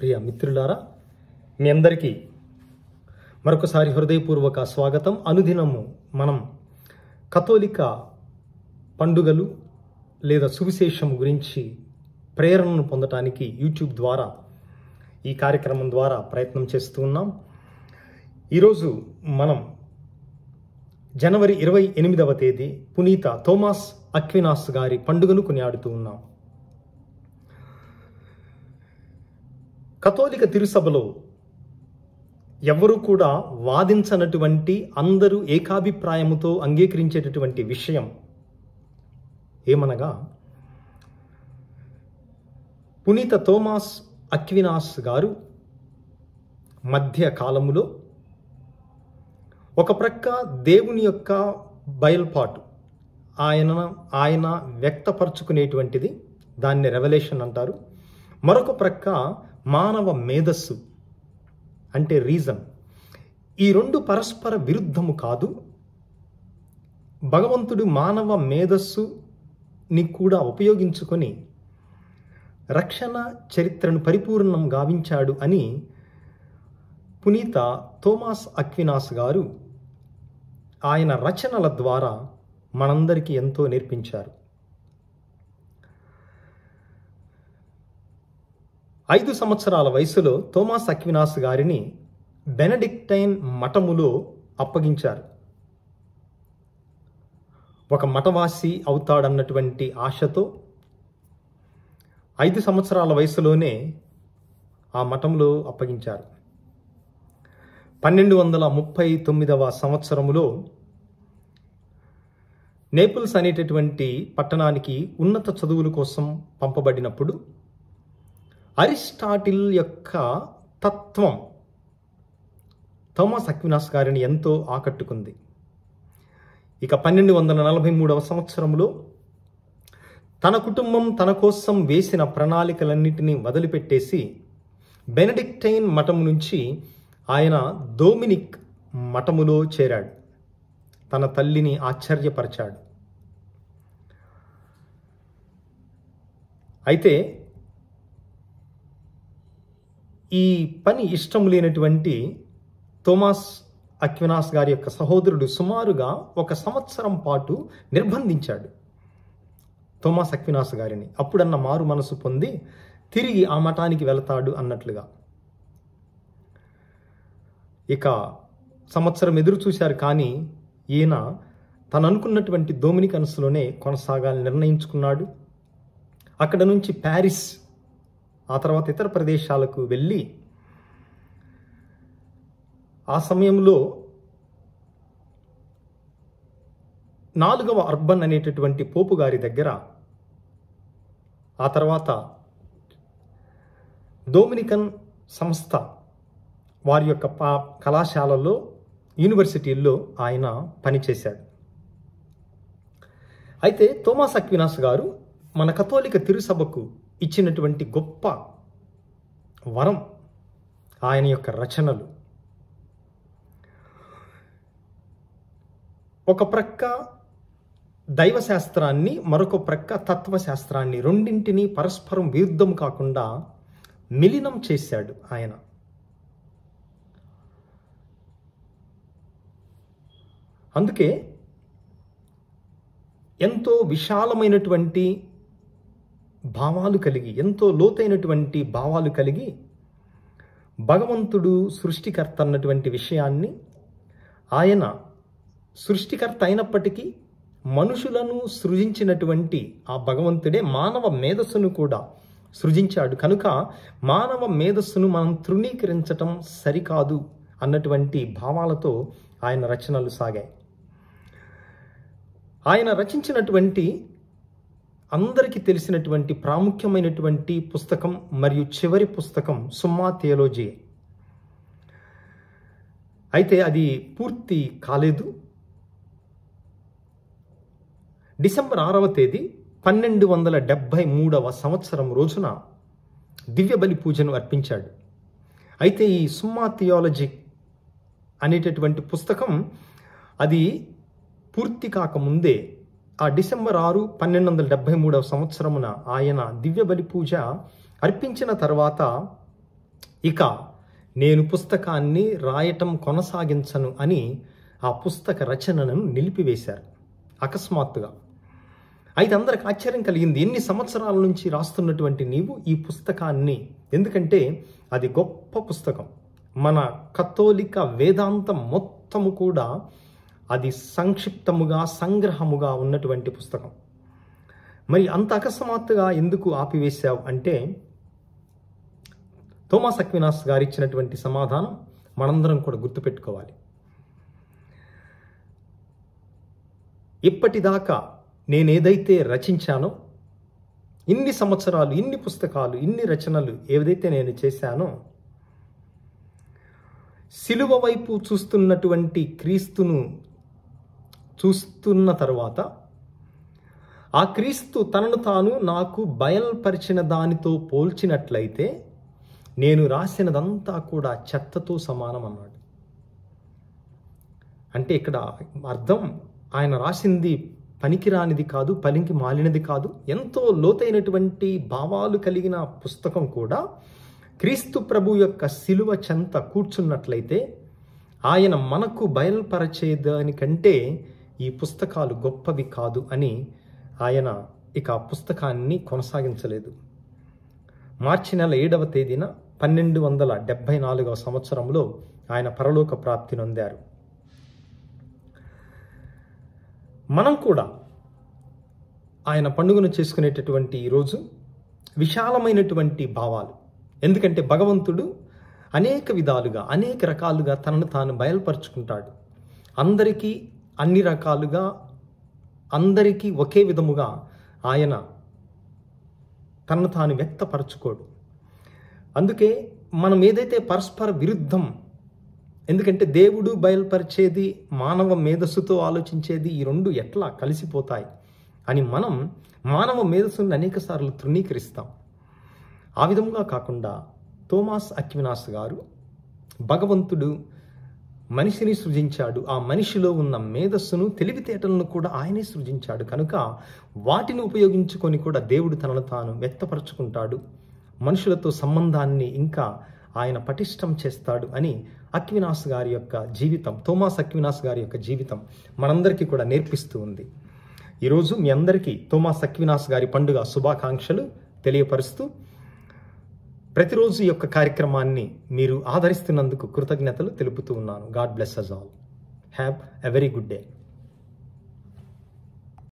ప్రియ మిత్రులారా మీ అందరికీ మరొకసారి హృదయపూర్వక స్వాగతం అనుదినము మనం కథోలిక పండుగలు లేదా సువిశేషం గురించి ప్రేరణను పొందటానికి యూట్యూబ్ ద్వారా ఈ కార్యక్రమం ద్వారా ప్రయత్నం చేస్తూ ఉన్నాం ఈరోజు మనం జనవరి ఇరవై ఎనిమిదవ తేదీ పునీత థోమాస్ అక్వినాస్ గారి పండుగను కొనియాడుతూ ఉన్నాం కథోలిక తిరుసభలో ఎవరు కూడా వాదించనటువంటి అందరూ ఏకాభిప్రాయముతో అంగీకరించేటటువంటి విషయం ఏమనగా పునీత తోమాస్ అక్వినాస్ గారు మధ్య కాలములో ఒక ప్రక్క దేవుని యొక్క బయల్పాటు ఆయన ఆయన వ్యక్తపరచుకునేటువంటిది దాన్ని రెవల్యూషన్ అంటారు మరొక ప్రక్క మానవ మేధస్సు అంటే రీజన్ ఈ రెండు పరస్పర విరుద్ధము కాదు భగవంతుడు మానవ మేధస్సుని కూడా ఉపయోగించుకొని రక్షణ చరిత్రను పరిపూర్ణం గావించాడు అని పునీత థోమాస్ అక్వినాస్ గారు ఆయన రచనల ద్వారా మనందరికీ ఎంతో నేర్పించారు ఐదు సంవత్సరాల వయసులో థోమాస్ అక్వినాస్ గారిని బెనడిక్టైన్ మఠములో అప్పగించారు ఒక మఠవాసి అవుతాడన్నటువంటి ఆశతో ఐదు సంవత్సరాల వయసులోనే ఆ మఠంలో అప్పగించారు పన్నెండు వందల ముప్పై తొమ్మిదవ సంవత్సరములో నేపుల్స్ అనేటటువంటి పట్టణానికి ఉన్నత చదువుల కోసం పంపబడినప్పుడు అరిస్టాటిల్ యొక్క తత్వం థోమస్ అక్వినాస్ గారిని ఎంతో ఆకట్టుకుంది ఇక పన్నెండు వందల నలభై మూడవ సంవత్సరంలో తన కుటుంబం తన కోసం వేసిన ప్రణాళికలన్నింటినీ వదిలిపెట్టేసి బెనడిక్టైన్ మఠం నుంచి ఆయన డోమినిక్ మఠములో చేరాడు తన తల్లిని ఆశ్చర్యపరిచాడు అయితే ఈ పని ఇష్టం లేనటువంటి థోమాస్ అక్వినాస్ గారి యొక్క సహోదరుడు సుమారుగా ఒక సంవత్సరం పాటు నిర్బంధించాడు థోమాస్ అక్వినాస్ గారిని అప్పుడన్న మారు మనసు పొంది తిరిగి ఆ మఠానికి వెళతాడు అన్నట్లుగా ఇక సంవత్సరం ఎదురు చూశారు కానీ ఈయన తను అనుకున్నటువంటి దోమిని కనసులోనే కొనసాగాలని నిర్ణయించుకున్నాడు అక్కడ నుంచి ప్యారిస్ ఆ తర్వాత ఇతర ప్రదేశాలకు వెళ్ళి ఆ సమయంలో నాలుగవ అర్బన్ అనేటటువంటి పోపు గారి దగ్గర ఆ తర్వాత డోమినికన్ సంస్థ వారి యొక్క పా కళాశాలలో యూనివర్సిటీల్లో ఆయన పనిచేశాడు అయితే తోమాస్ అక్వినాస్ గారు మన కథోలిక తిరుసభకు ఇచ్చినటువంటి గొప్ప వరం ఆయన యొక్క రచనలు ఒక ప్రక్క దైవశాస్త్రాన్ని మరొక ప్రక్క తత్వశాస్త్రాన్ని రెండింటినీ పరస్పరం విరుద్ధం కాకుండా మిలినం చేశాడు ఆయన అందుకే ఎంతో విశాలమైనటువంటి భావాలు కలిగి ఎంతో లోతైనటువంటి భావాలు కలిగి భగవంతుడు సృష్టికర్త అన్నటువంటి విషయాన్ని ఆయన సృష్టికర్త అయినప్పటికీ మనుషులను సృజించినటువంటి ఆ భగవంతుడే మానవ మేధస్సును కూడా సృజించాడు కనుక మానవ మేధస్సును మనం తృణీకరించటం సరికాదు అన్నటువంటి భావాలతో ఆయన రచనలు సాగాయి ఆయన రచించినటువంటి అందరికీ తెలిసినటువంటి ప్రాముఖ్యమైనటువంటి పుస్తకం మరియు చివరి పుస్తకం సుమ్మా థియోలోజీ అయితే అది పూర్తి కాలేదు డిసెంబర్ ఆరవ తేదీ పన్నెండు వందల డెబ్భై మూడవ సంవత్సరం రోజున దివ్యబలి పూజను అర్పించాడు అయితే ఈ సుమ్మా థియాలజీ అనేటటువంటి పుస్తకం అది పూర్తి కాకముందే ఆ డిసెంబర్ ఆరు పన్నెండు వందల డెబ్బై మూడవ సంవత్సరమున ఆయన దివ్య బలి పూజ అర్పించిన తర్వాత ఇక నేను పుస్తకాన్ని రాయటం కొనసాగించను అని ఆ పుస్తక రచనను నిలిపివేశారు అకస్మాత్తుగా అయితే అందరికి ఆశ్చర్యం కలిగింది ఎన్ని సంవత్సరాల నుంచి రాస్తున్నటువంటి నీవు ఈ పుస్తకాన్ని ఎందుకంటే అది గొప్ప పుస్తకం మన కథోలిక వేదాంతం మొత్తము కూడా అది సంక్షిప్తముగా సంగ్రహముగా ఉన్నటువంటి పుస్తకం మరి అంత అకస్మాత్తుగా ఎందుకు ఆపివేశావు అంటే థోమాస్ అక్వినాస్ గారు ఇచ్చినటువంటి సమాధానం మనందరం కూడా గుర్తుపెట్టుకోవాలి ఇప్పటిదాకా నేనేదైతే రచించానో ఇన్ని సంవత్సరాలు ఇన్ని పుస్తకాలు ఇన్ని రచనలు ఏదైతే నేను చేశానో సిలువ వైపు చూస్తున్నటువంటి క్రీస్తును చూస్తున్న తరువాత ఆ క్రీస్తు తనను తాను నాకు బయల్పరిచిన దానితో పోల్చినట్లయితే నేను రాసినదంతా కూడా చెత్తతో సమానం అన్నాడు అంటే ఇక్కడ అర్థం ఆయన రాసింది పనికిరానిది కాదు పలికి మాలినది కాదు ఎంతో లోతైనటువంటి భావాలు కలిగిన పుస్తకం కూడా క్రీస్తు ప్రభు యొక్క సిలువ చెంత కూర్చున్నట్లయితే ఆయన మనకు బయలుపరచేదానికంటే ఈ పుస్తకాలు గొప్పవి కాదు అని ఆయన ఇక పుస్తకాన్ని కొనసాగించలేదు మార్చి నెల ఏడవ తేదీన పన్నెండు వందల డెబ్భై నాలుగవ సంవత్సరంలో ఆయన పరలోక ప్రాప్తి నొందారు మనం కూడా ఆయన పండుగను చేసుకునేటటువంటి ఈరోజు విశాలమైనటువంటి భావాలు ఎందుకంటే భగవంతుడు అనేక విధాలుగా అనేక రకాలుగా తనను తాను బయలుపరుచుకుంటాడు అందరికీ అన్ని రకాలుగా అందరికీ ఒకే విధముగా ఆయన తనను తాను వ్యక్తపరచుకోడు అందుకే మనం ఏదైతే పరస్పర విరుద్ధం ఎందుకంటే దేవుడు బయలుపరిచేది మానవ మేధస్సుతో ఆలోచించేది ఈ రెండు ఎట్లా కలిసిపోతాయి అని మనం మానవ మేధస్సును అనేక సార్లు తృణీకరిస్తాం ఆ విధంగా కాకుండా తోమాస్ అక్వినాస్ గారు భగవంతుడు మనిషిని సృజించాడు ఆ మనిషిలో ఉన్న మేధస్సును తెలివితేటలను కూడా ఆయనే సృజించాడు కనుక వాటిని ఉపయోగించుకొని కూడా దేవుడు తనను తాను వ్యక్తపరచుకుంటాడు మనుషులతో సంబంధాన్ని ఇంకా ఆయన పటిష్టం చేస్తాడు అని అక్వినాస్ గారి యొక్క జీవితం తోమాస్ అక్వినాస్ గారి యొక్క జీవితం మనందరికీ కూడా నేర్పిస్తూ ఉంది ఈరోజు మీ అందరికీ తోమాస్ అక్వినాస్ గారి పండుగ శుభాకాంక్షలు తెలియపరుస్తూ ప్రతిరోజు యొక్క కార్యక్రమాన్ని మీరు ఆదరిస్తున్నందుకు కృతజ్ఞతలు తెలుపుతూ ఉన్నాను God bless us all have a very good day